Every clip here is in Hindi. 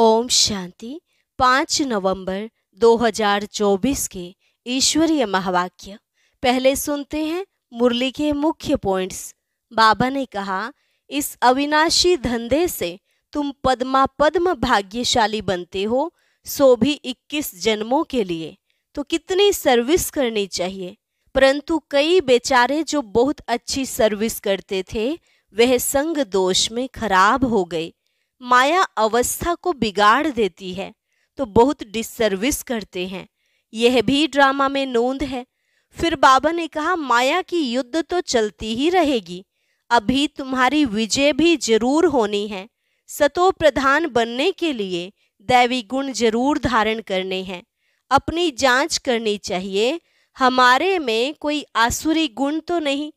ओम शांति पाँच नवंबर 2024 के ईश्वरीय महावाक्य पहले सुनते हैं मुरली के मुख्य पॉइंट्स बाबा ने कहा इस अविनाशी धंधे से तुम पद्मा पद्म भाग्यशाली बनते हो सो भी 21 जन्मों के लिए तो कितनी सर्विस करनी चाहिए परंतु कई बेचारे जो बहुत अच्छी सर्विस करते थे वह संग दोष में खराब हो गए माया अवस्था को बिगाड़ देती है तो बहुत डिसर्विस करते हैं यह भी ड्रामा में नोंद है फिर बाबा ने कहा माया की युद्ध तो चलती ही रहेगी अभी तुम्हारी विजय भी जरूर होनी है सतो प्रधान बनने के लिए दैवी गुण जरूर धारण करने हैं अपनी जांच करनी चाहिए हमारे में कोई आसुरी गुण तो नहीं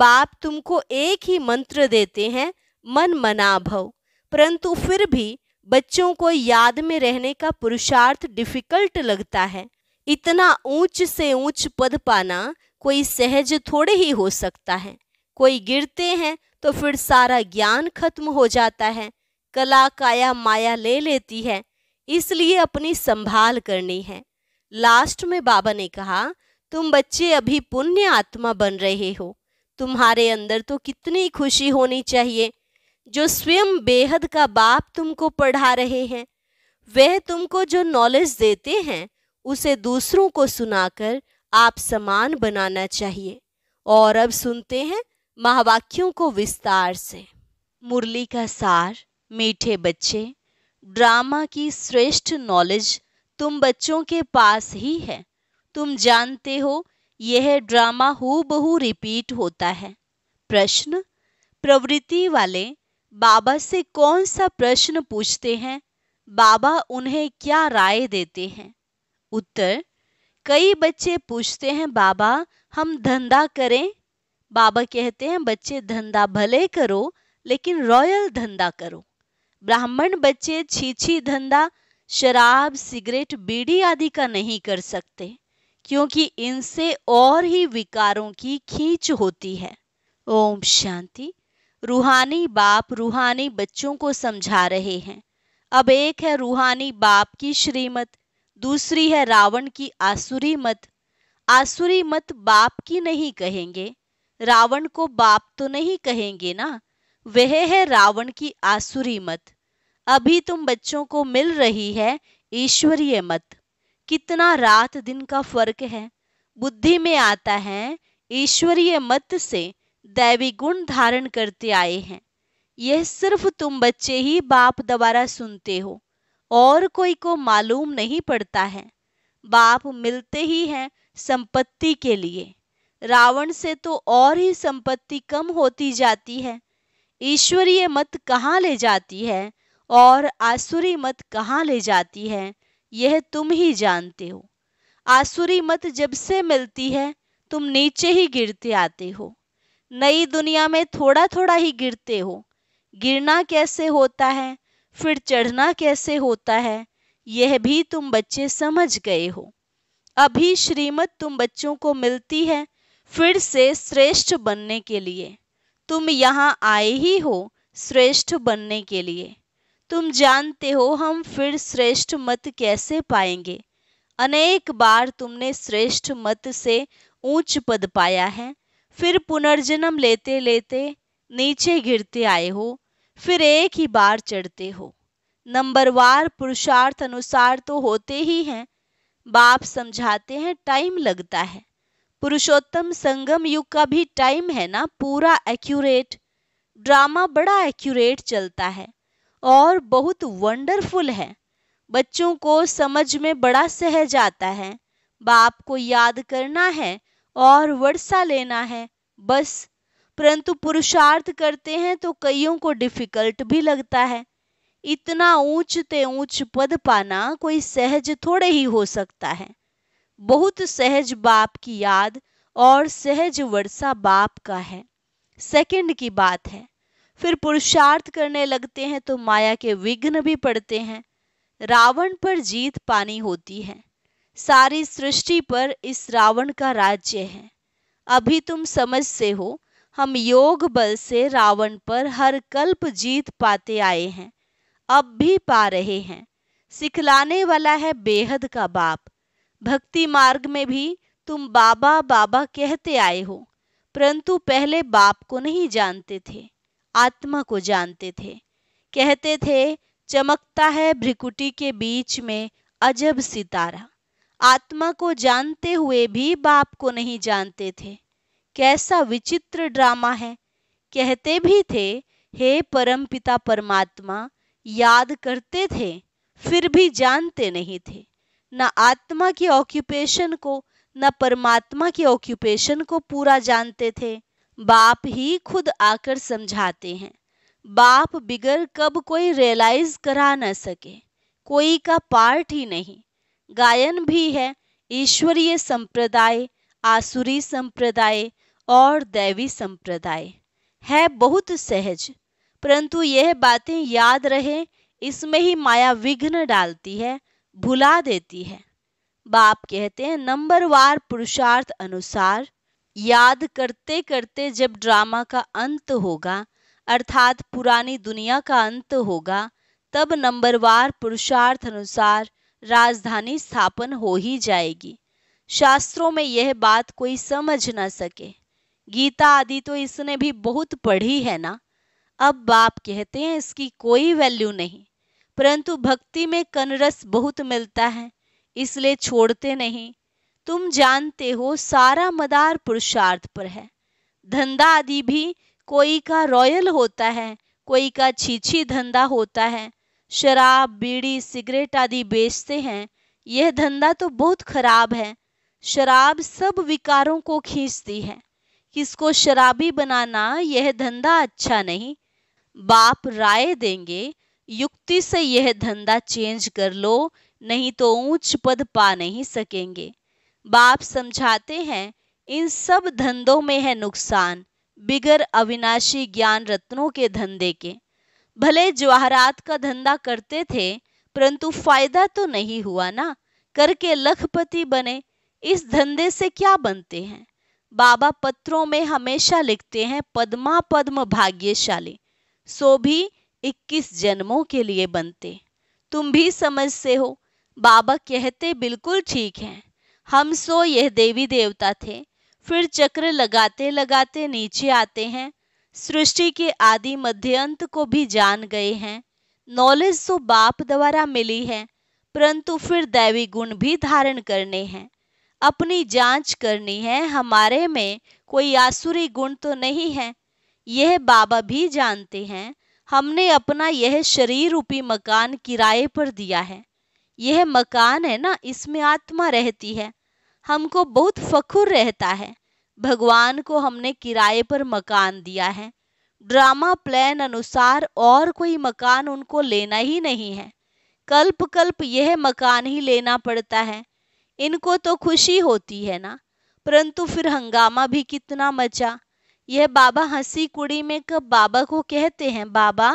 बाप तुमको एक ही मंत्र देते हैं मन मना भव परंतु फिर भी बच्चों को याद में रहने का पुरुषार्थ डिफिकल्ट लगता है इतना ऊंच से ऊंच पद पाना कोई सहज थोड़े ही हो सकता है कोई गिरते हैं तो फिर सारा ज्ञान खत्म हो जाता है कला काया माया ले लेती है इसलिए अपनी संभाल करनी है लास्ट में बाबा ने कहा तुम बच्चे अभी पुण्य आत्मा बन रहे हो तुम्हारे अंदर तो कितनी खुशी होनी चाहिए जो स्वयं बेहद का बाप तुमको पढ़ा रहे हैं वह तुमको जो नॉलेज देते हैं उसे दूसरों को सुनाकर आप समान बनाना चाहिए और अब सुनते हैं महावाक्यों को विस्तार से मुरली का सार मीठे बच्चे ड्रामा की श्रेष्ठ नॉलेज तुम बच्चों के पास ही है तुम जानते हो यह ड्रामा बहु रिपीट होता है प्रश्न प्रवृत्ति वाले बाबा से कौन सा प्रश्न पूछते हैं बाबा उन्हें क्या राय देते हैं उत्तर कई बच्चे पूछते हैं बाबा हम धंधा करें बाबा कहते हैं बच्चे धंधा भले करो लेकिन रॉयल धंधा करो ब्राह्मण बच्चे छीछी धंधा शराब सिगरेट बीड़ी आदि का नहीं कर सकते क्योंकि इनसे और ही विकारों की खींच होती है ओम शांति रूहानी बाप रूहानी बच्चों को समझा रहे हैं अब एक है रूहानी बाप की श्रीमत दूसरी है रावण की आसुरी मत आसुरी मत बाप की नहीं कहेंगे रावण को बाप तो नहीं कहेंगे ना वह है रावण की आसुरी मत अभी तुम बच्चों को मिल रही है ईश्वरीय मत कितना रात दिन का फर्क है बुद्धि में आता है ईश्वरीय मत से दैवी गुण धारण करते आए हैं यह सिर्फ तुम बच्चे ही बाप द्वारा सुनते हो और कोई को मालूम नहीं पड़ता है बाप मिलते ही हैं संपत्ति के लिए रावण से तो और ही संपत्ति कम होती जाती है ईश्वरीय मत कहाँ ले जाती है और आसुरी मत कहाँ ले जाती है यह तुम ही जानते हो आसुरी मत जब से मिलती है तुम नीचे ही गिरते आते हो नई दुनिया में थोड़ा थोड़ा ही गिरते हो गिरना कैसे होता है फिर चढ़ना कैसे होता है यह भी तुम बच्चे समझ गए हो अभी श्रीमत तुम बच्चों को मिलती है फिर से श्रेष्ठ बनने के लिए तुम यहाँ आए ही हो श्रेष्ठ बनने के लिए तुम जानते हो हम फिर श्रेष्ठ मत कैसे पाएंगे अनेक बार तुमने श्रेष्ठ मत से ऊंच पद पाया है फिर पुनर्जन्म लेते लेते नीचे गिरते आए हो फिर एक ही बार चढ़ते हो नंबरवार पुरुषार्थ अनुसार तो होते ही हैं बाप समझाते हैं टाइम लगता है पुरुषोत्तम संगम युग का भी टाइम है ना पूरा एक्यूरेट ड्रामा बड़ा एक्यूरेट चलता है और बहुत वंडरफुल है बच्चों को समझ में बड़ा सहज आता है बाप को याद करना है और वर्षा लेना है बस परंतु पुरुषार्थ करते हैं तो कईयों को डिफिकल्ट भी लगता है इतना ऊंच ते ऊंच पद पाना कोई सहज थोड़े ही हो सकता है बहुत सहज बाप की याद और सहज वर्षा बाप का है सेकंड की बात है फिर पुरुषार्थ करने लगते हैं तो माया के विघ्न भी पड़ते हैं रावण पर जीत पानी होती है सारी सृष्टि पर इस रावण का राज्य है अभी तुम समझ से हो हम योग बल से रावण पर हर कल्प जीत पाते आए हैं अब भी पा रहे हैं सिखलाने वाला है बेहद का बाप भक्ति मार्ग में भी तुम बाबा बाबा कहते आए हो परंतु पहले बाप को नहीं जानते थे आत्मा को जानते थे कहते थे चमकता है भ्रिकुटी के बीच में अजब सितारा आत्मा को जानते हुए भी बाप को नहीं जानते थे कैसा विचित्र ड्रामा है कहते भी थे हे परम पिता परमात्मा याद करते थे फिर भी जानते नहीं थे न आत्मा की ऑक्यूपेशन को न परमात्मा की ऑक्यूपेशन को पूरा जानते थे बाप ही खुद आकर समझाते हैं बाप बिगर कब कोई रियलाइज करा न सके कोई का पार्ट ही नहीं गायन भी है ईश्वरीय संप्रदाय आसुरी संप्रदाय और दैवी संप्रदाय है बहुत सहज परंतु यह बातें याद रहे इसमें ही माया विघ्न डालती है भुला देती है बाप कहते हैं नंबरवार पुरुषार्थ अनुसार याद करते करते जब ड्रामा का अंत होगा अर्थात पुरानी दुनिया का अंत होगा तब नंबरवार पुरुषार्थ अनुसार राजधानी स्थापन हो ही जाएगी शास्त्रों में यह बात कोई समझ ना सके गीता आदि तो इसने भी बहुत पढ़ी है ना अब बाप कहते हैं इसकी कोई वैल्यू नहीं परंतु भक्ति में कनरस बहुत मिलता है इसलिए छोड़ते नहीं तुम जानते हो सारा मदार पुरुषार्थ पर है धंधा आदि भी कोई का रॉयल होता है कोई का छीछी धंधा होता है शराब बीड़ी सिगरेट आदि बेचते हैं यह धंधा तो बहुत खराब है शराब सब विकारों को खींचती है किसको शराबी बनाना यह धंधा अच्छा नहीं बाप राय देंगे युक्ति से यह धंधा चेंज कर लो नहीं तो ऊंच पद पा नहीं सकेंगे बाप समझाते हैं इन सब धंधों में है नुकसान बिगर अविनाशी ज्ञान रत्नों के धंधे के भले जवाहरात का धंधा करते थे परंतु फायदा तो नहीं हुआ ना करके लखपति बने इस धंधे से क्या बनते हैं बाबा पत्रों में हमेशा लिखते हैं पद्मा पद्म भाग्यशाली सो भी 21 जन्मों के लिए बनते तुम भी समझते हो बाबा कहते बिल्कुल ठीक है हम सो यह देवी देवता थे फिर चक्र लगाते लगाते नीचे आते हैं सृष्टि के आदि अंत को भी जान गए हैं नॉलेज तो बाप द्वारा मिली है परंतु फिर दैवी गुण भी धारण करने हैं अपनी जांच करनी है हमारे में कोई आसुरी गुण तो नहीं है यह बाबा भी जानते हैं हमने अपना यह शरीर रूपी मकान किराए पर दिया है यह मकान है ना इसमें आत्मा रहती है हमको बहुत फखुर रहता है भगवान को हमने किराए पर मकान दिया है ड्रामा प्लान अनुसार और कोई मकान उनको लेना ही नहीं है कल्प कल्प यह मकान ही लेना पड़ता है इनको तो खुशी होती है ना परंतु फिर हंगामा भी कितना मचा यह बाबा हंसी कुड़ी में कब बाबा को कहते हैं बाबा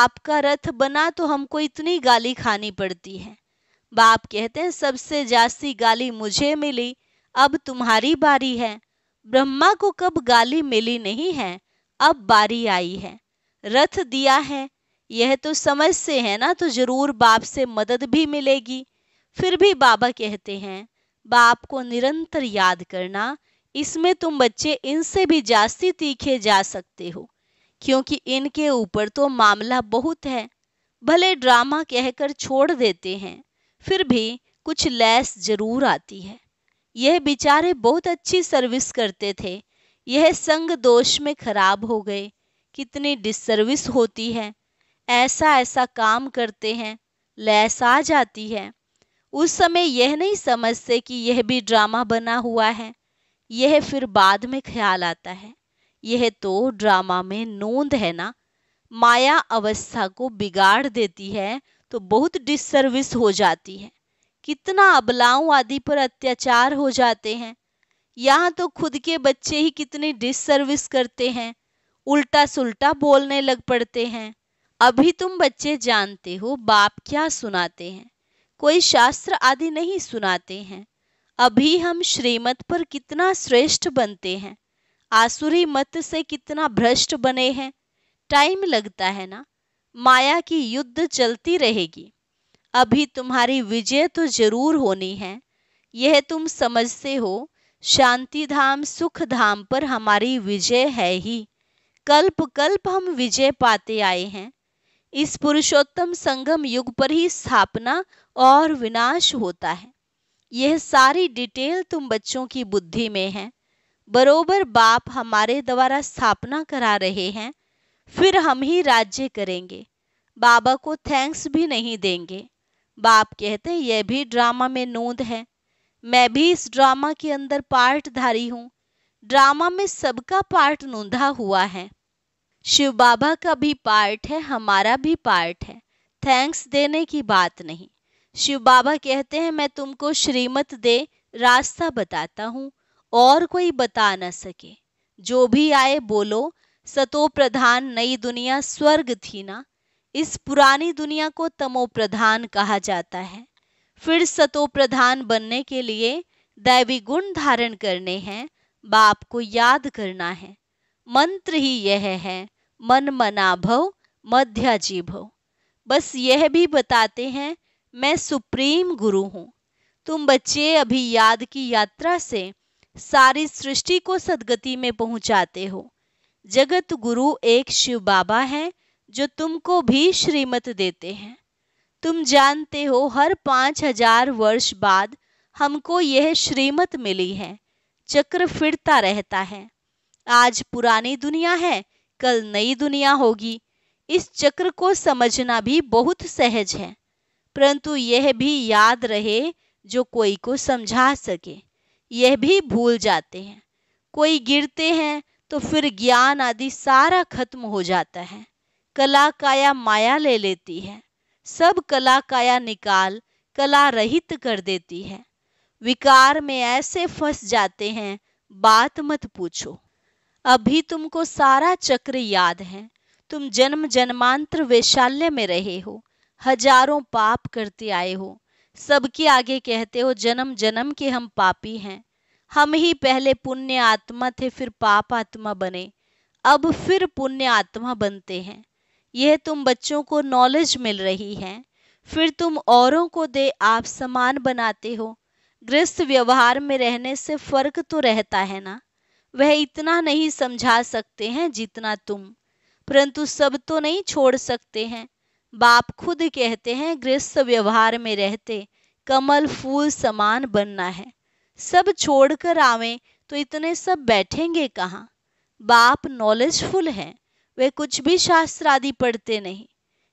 आपका रथ बना तो हमको इतनी गाली खानी पड़ती है बाप कहते हैं सबसे जास्ती गाली मुझे मिली अब तुम्हारी बारी है ब्रह्मा को कब गाली मिली नहीं है अब बारी आई है रथ दिया है यह तो समझ से है ना तो जरूर बाप से मदद भी मिलेगी फिर भी बाबा कहते हैं बाप को निरंतर याद करना इसमें तुम बच्चे इनसे भी जास्ती तीखे जा सकते हो क्योंकि इनके ऊपर तो मामला बहुत है भले ड्रामा कहकर छोड़ देते हैं फिर भी कुछ लैस जरूर आती है यह बेचारे बहुत अच्छी सर्विस करते थे यह संग दोष में खराब हो गए कितनी डिसर्विस होती है ऐसा ऐसा काम करते हैं लैस आ जाती है उस समय यह नहीं समझते कि यह भी ड्रामा बना हुआ है यह फिर बाद में ख्याल आता है यह तो ड्रामा में नोंद है ना माया अवस्था को बिगाड़ देती है तो बहुत डिसर्विस हो जाती है कितना अबलाओं आदि पर अत्याचार हो जाते हैं यहाँ तो खुद के बच्चे ही कितनी डिससर्विस करते हैं उल्टा सुलटा बोलने लग पड़ते हैं अभी तुम बच्चे जानते हो बाप क्या सुनाते हैं कोई शास्त्र आदि नहीं सुनाते हैं अभी हम श्रीमत पर कितना श्रेष्ठ बनते हैं आसुरी मत से कितना भ्रष्ट बने हैं टाइम लगता है ना माया की युद्ध चलती रहेगी अभी तुम्हारी विजय तो जरूर होनी है यह तुम समझते हो शांति धाम सुख धाम पर हमारी विजय है ही कल्प कल्प हम विजय पाते आए हैं इस पुरुषोत्तम संगम युग पर ही स्थापना और विनाश होता है यह सारी डिटेल तुम बच्चों की बुद्धि में है बरोबर बाप हमारे द्वारा स्थापना करा रहे हैं फिर हम ही राज्य करेंगे बाबा को थैंक्स भी नहीं देंगे बाप कहते हैं यह भी ड्रामा में नोंद है मैं भी इस ड्रामा के अंदर धारी हूँ ड्रामा में सबका पार्ट नोंधा हुआ है शिव बाबा का भी पार्ट है हमारा भी पार्ट है थैंक्स देने की बात नहीं शिव बाबा कहते हैं मैं तुमको श्रीमत दे रास्ता बताता हूँ और कोई बता न सके जो भी आए बोलो सतो प्रधान नई दुनिया स्वर्ग थी ना इस पुरानी दुनिया को तमो प्रधान कहा जाता है फिर सतो प्रधान बनने के लिए दैवी गुण धारण करने हैं बाप को याद करना है मंत्र ही यह है मन मनाभव मध्याजीभव बस यह भी बताते हैं मैं सुप्रीम गुरु हूँ तुम बच्चे अभी याद की यात्रा से सारी सृष्टि को सदगति में पहुंचाते हो जगत गुरु एक शिव बाबा हैं जो तुमको भी श्रीमत देते हैं तुम जानते हो हर पाँच हजार वर्ष बाद हमको यह श्रीमत मिली है चक्र फिरता रहता है आज पुरानी दुनिया है कल नई दुनिया होगी इस चक्र को समझना भी बहुत सहज है परंतु यह भी याद रहे जो कोई को समझा सके यह भी भूल जाते हैं कोई गिरते हैं तो फिर ज्ञान आदि सारा खत्म हो जाता है कला काया माया ले लेती है सब कला काया निकाल कला रहित कर देती है विकार में ऐसे फंस जाते हैं बात मत पूछो अभी तुमको सारा चक्र याद है तुम जन्म जन्मांतर वैशाल्य में रहे हो हजारों पाप करते आए हो सबके आगे कहते हो जन्म जन्म के हम पापी हैं हम ही पहले पुण्य आत्मा थे फिर पाप आत्मा बने अब फिर पुण्य आत्मा बनते हैं यह तुम बच्चों को नॉलेज मिल रही है फिर तुम औरों को दे आप समान बनाते हो गृहस्थ व्यवहार में रहने से फर्क तो रहता है ना वह इतना नहीं समझा सकते हैं जितना तुम परंतु सब तो नहीं छोड़ सकते हैं बाप खुद कहते हैं गृहस्थ व्यवहार में रहते कमल फूल समान बनना है सब छोड़कर आवे तो इतने सब बैठेंगे कहाँ बाप नॉलेजफुल हैं वे कुछ भी शास्त्र आदि पढ़ते नहीं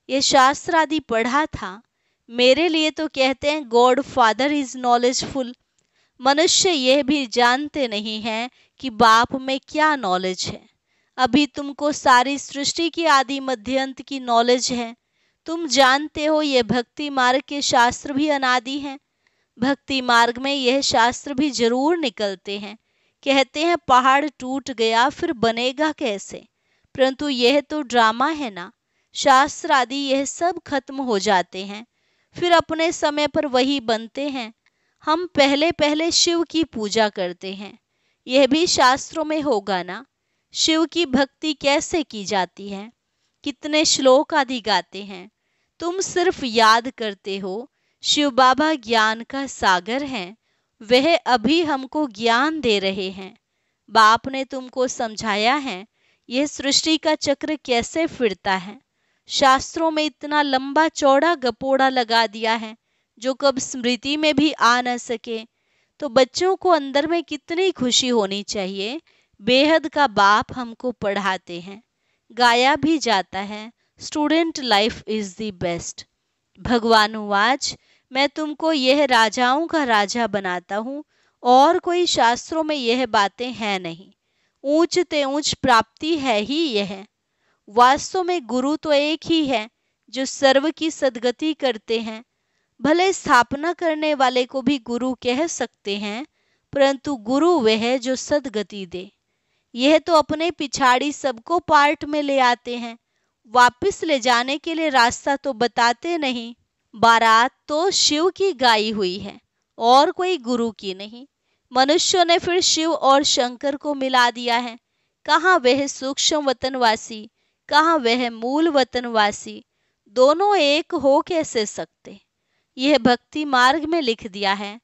ये शास्त्र आदि पढ़ा था मेरे लिए तो कहते हैं गॉड फादर इज नॉलेजफुल मनुष्य यह भी जानते नहीं हैं कि बाप में क्या नॉलेज है अभी तुमको सारी सृष्टि की आदि मध्यंत की नॉलेज है तुम जानते हो ये भक्ति मार्ग के शास्त्र भी अनादि हैं भक्ति मार्ग में यह शास्त्र भी जरूर निकलते हैं कहते हैं पहाड़ टूट गया फिर बनेगा कैसे परंतु यह तो ड्रामा है ना शास्त्र आदि यह सब खत्म हो जाते हैं फिर अपने समय पर वही बनते हैं हम पहले पहले शिव की पूजा करते हैं यह भी शास्त्रों में होगा ना शिव की भक्ति कैसे की जाती है कितने श्लोक आदि गाते हैं तुम सिर्फ याद करते हो शिव बाबा ज्ञान का सागर हैं वह अभी हमको ज्ञान दे रहे हैं बाप ने तुमको समझाया है यह सृष्टि का चक्र कैसे फिरता है शास्त्रों में इतना लंबा चौड़ा गपोड़ा लगा दिया है जो कब स्मृति में भी आ न सके तो बच्चों को अंदर में कितनी खुशी होनी चाहिए बेहद का बाप हमको पढ़ाते हैं गाया भी जाता है student life is the best भगवान वाच मैं तुमको यह राजाओं का राजा बनाता हूँ और कोई शास्त्रों में यह बातें हैं नहीं ऊंच ते ऊंच प्राप्ति है ही यह वास्तव में गुरु तो एक ही है जो सर्व की सदगति करते हैं भले स्थापना करने वाले को भी गुरु कह सकते हैं परंतु गुरु वह जो सदगति दे यह तो अपने पिछाड़ी सबको पार्ट में ले आते हैं वापस ले जाने के लिए रास्ता तो बताते नहीं बारात तो शिव की गाई हुई है और कोई गुरु की नहीं मनुष्यों ने फिर शिव और शंकर को मिला दिया है कहाँ वह सूक्ष्म वतनवासी कहाँ वह मूल वतनवासी दोनों एक हो कैसे सकते यह भक्ति मार्ग में लिख दिया है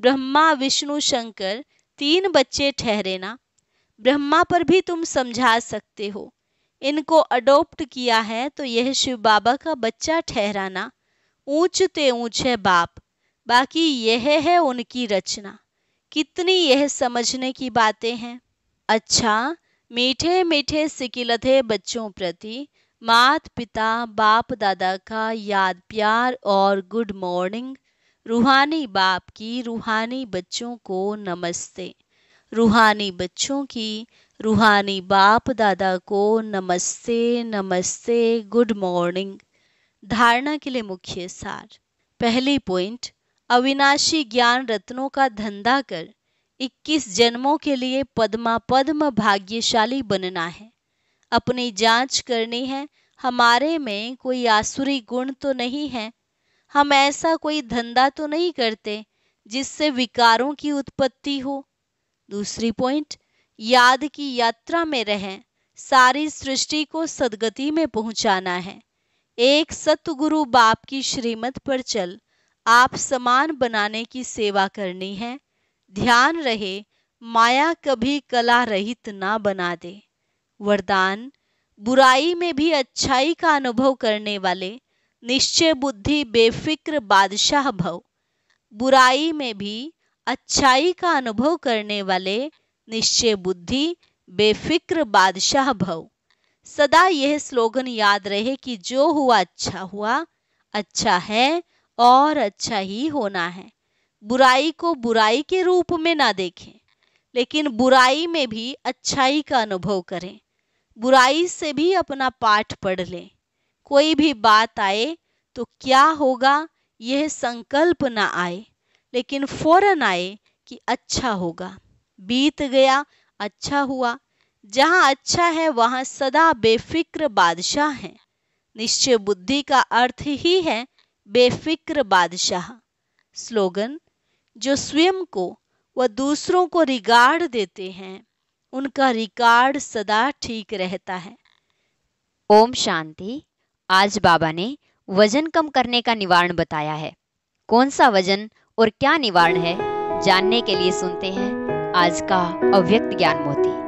ब्रह्मा विष्णु शंकर तीन बच्चे ठहरे ना ब्रह्मा पर भी तुम समझा सकते हो इनको अडोप्ट किया है तो यह शिव बाबा का बच्चा ठहराना ऊंचते ऊंचे है बाप बाकी यह है उनकी रचना कितनी यह समझने की बातें हैं अच्छा मीठे मीठे सिकिलधे बच्चों प्रति मात पिता बाप दादा का याद प्यार और गुड मॉर्निंग रूहानी बाप की रूहानी बच्चों को नमस्ते रूहानी बच्चों की रूहानी बाप दादा को नमस्ते नमस्ते गुड मॉर्निंग धारणा के लिए मुख्य सार पहली पॉइंट अविनाशी ज्ञान रत्नों का धंधा कर 21 जन्मों के लिए पद्मा पद्म भाग्यशाली बनना है अपनी जांच करनी है हमारे में कोई आसुरी गुण तो नहीं है हम ऐसा कोई धंधा तो नहीं करते जिससे विकारों की उत्पत्ति हो दूसरी पॉइंट याद की यात्रा में रहें सारी सृष्टि को सदगति में पहुंचाना है एक सतगुरु बाप की श्रीमत पर चल आप समान बनाने की सेवा करनी है ध्यान रहे माया कभी कला रहित ना बना दे वरदान बुराई में भी अच्छाई का अनुभव करने वाले निश्चय बुद्धि बेफिक्र बादशाह भव बुराई में भी अच्छाई का अनुभव करने वाले निश्चय बुद्धि बेफिक्र बादशाह भव सदा यह स्लोगन याद रहे कि जो हुआ अच्छा हुआ अच्छा है और अच्छा ही होना है बुराई को बुराई के रूप में ना देखें लेकिन बुराई में भी अच्छाई का अनुभव करें बुराई से भी अपना पाठ पढ़ लें कोई भी बात आए तो क्या होगा यह संकल्प ना आए लेकिन फौरन आए कि अच्छा होगा बीत गया अच्छा हुआ जहाँ अच्छा है वहाँ सदा बेफिक्र बादशाह हैं निश्चय बुद्धि का अर्थ ही है बेफिक्र बादशाह स्लोगन जो स्वयं को व दूसरों को रिगार्ड देते हैं उनका रिकॉर्ड सदा ठीक रहता है ओम शांति आज बाबा ने वजन कम करने का निवारण बताया है कौन सा वजन और क्या निवारण है जानने के लिए सुनते हैं आज का अव्यक्त ज्ञान मोती